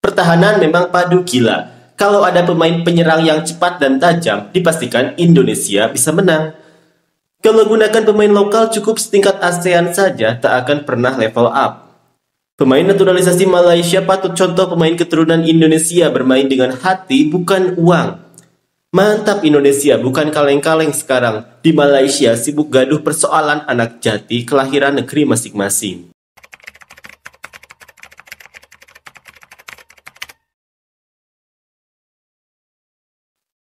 Pertahanan memang padu gila. Kalau ada pemain penyerang yang cepat dan tajam, dipastikan Indonesia bisa menang. Kalau gunakan pemain lokal cukup setingkat ASEAN saja tak akan pernah level up. Pemain naturalisasi Malaysia patut contoh pemain keturunan Indonesia bermain dengan hati bukan uang. Mantap Indonesia bukan kaleng-kaleng sekarang. Di Malaysia sibuk gaduh persoalan anak jati kelahiran negeri masing-masing.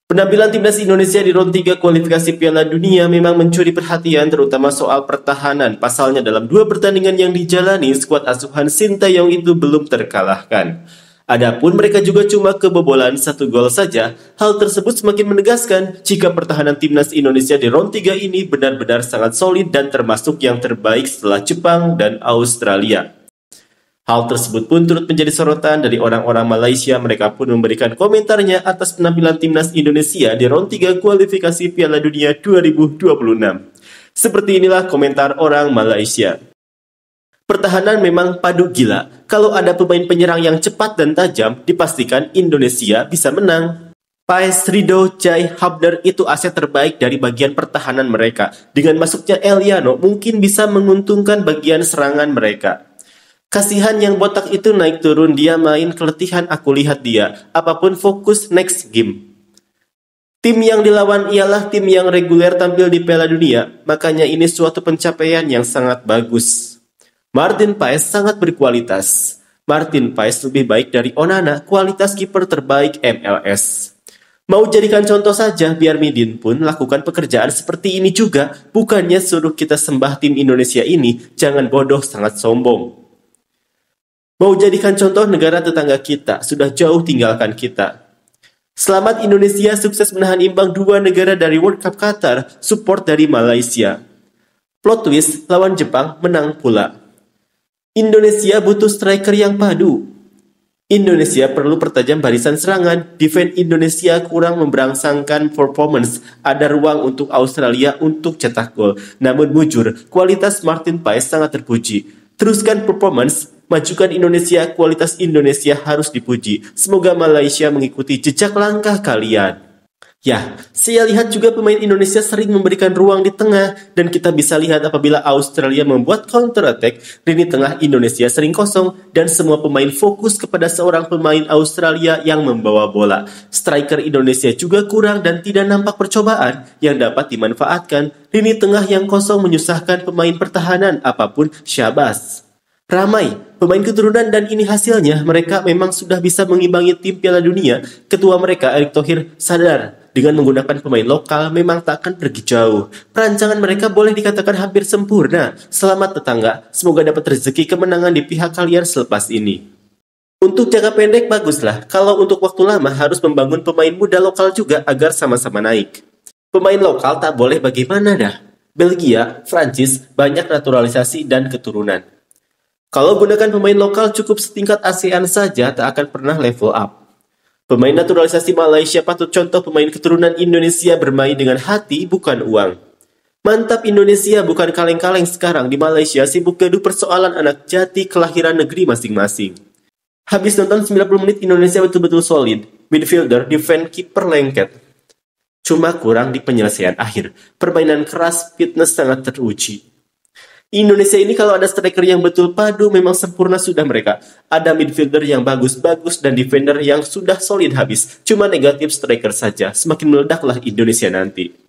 Penampilan timnas Indonesia di round 3 kualifikasi Piala Dunia memang mencuri perhatian terutama soal pertahanan. Pasalnya dalam dua pertandingan yang dijalani, skuad asuhan Sintayong itu belum terkalahkan. Adapun mereka juga cuma kebobolan satu gol saja. Hal tersebut semakin menegaskan jika pertahanan timnas Indonesia di round 3 ini benar-benar sangat solid dan termasuk yang terbaik setelah Jepang dan Australia. Hal tersebut pun turut menjadi sorotan dari orang-orang Malaysia. Mereka pun memberikan komentarnya atas penampilan timnas Indonesia di round 3 kualifikasi Piala Dunia 2026. Seperti inilah komentar orang Malaysia. Pertahanan memang padu gila. Kalau ada pemain penyerang yang cepat dan tajam, dipastikan Indonesia bisa menang. Paes Rido Jai Habder itu aset terbaik dari bagian pertahanan mereka. Dengan masuknya Eliano mungkin bisa menguntungkan bagian serangan mereka. Kasihan yang botak itu naik turun, dia main keletihan aku lihat dia. Apapun fokus next game. Tim yang dilawan ialah tim yang reguler tampil di Piala Dunia, makanya ini suatu pencapaian yang sangat bagus. Martin Paes sangat berkualitas. Martin Paes lebih baik dari Onana, kualitas kiper terbaik MLS. Mau jadikan contoh saja biar Midin pun lakukan pekerjaan seperti ini juga, bukannya suruh kita sembah tim Indonesia ini, jangan bodoh sangat sombong. Mau jadikan contoh negara tetangga kita, sudah jauh tinggalkan kita. Selamat Indonesia sukses menahan imbang dua negara dari World Cup Qatar, support dari Malaysia. Plot twist, lawan Jepang menang pula. Indonesia butuh striker yang padu. Indonesia perlu pertajam barisan serangan, defense Indonesia kurang memberangsangkan performance, ada ruang untuk Australia untuk cetak gol. Namun mujur, kualitas Martin Paes sangat terpuji. Teruskan performance, Majukan Indonesia, kualitas Indonesia harus dipuji. Semoga Malaysia mengikuti jejak langkah kalian. Ya, saya lihat juga pemain Indonesia sering memberikan ruang di tengah dan kita bisa lihat apabila Australia membuat counter attack, lini tengah Indonesia sering kosong dan semua pemain fokus kepada seorang pemain Australia yang membawa bola. Striker Indonesia juga kurang dan tidak nampak percobaan yang dapat dimanfaatkan. Lini tengah yang kosong menyusahkan pemain pertahanan apapun Syabas. Ramai pemain keturunan dan ini hasilnya mereka memang sudah bisa mengimbangi tim Piala Dunia. Ketua mereka Erik Thohir sadar dengan menggunakan pemain lokal memang tak akan pergi jauh. Perancangan mereka boleh dikatakan hampir sempurna. Selamat tetangga, semoga dapat rezeki kemenangan di pihak kalian selepas ini. Untuk jangka pendek baguslah, kalau untuk waktu lama harus membangun pemain muda lokal juga agar sama-sama naik. Pemain lokal tak boleh bagaimana dah. Belgia, Prancis banyak naturalisasi dan keturunan. Kalau gunakan pemain lokal cukup setingkat ASEAN saja tak akan pernah level up. Pemain naturalisasi Malaysia patut contoh pemain keturunan Indonesia bermain dengan hati bukan uang. Mantap Indonesia bukan kaleng-kaleng sekarang di Malaysia sibuk gaduh persoalan anak jati kelahiran negeri masing-masing. Habis nonton 90 menit Indonesia betul-betul solid. Midfielder, defend, kiper lengket. Cuma kurang di penyelesaian akhir. Permainan keras, fitness sangat teruji. Indonesia ini kalau ada striker yang betul padu memang sempurna sudah mereka. Ada midfielder yang bagus-bagus dan defender yang sudah solid habis. Cuma negatif striker saja. Semakin meledaklah Indonesia nanti.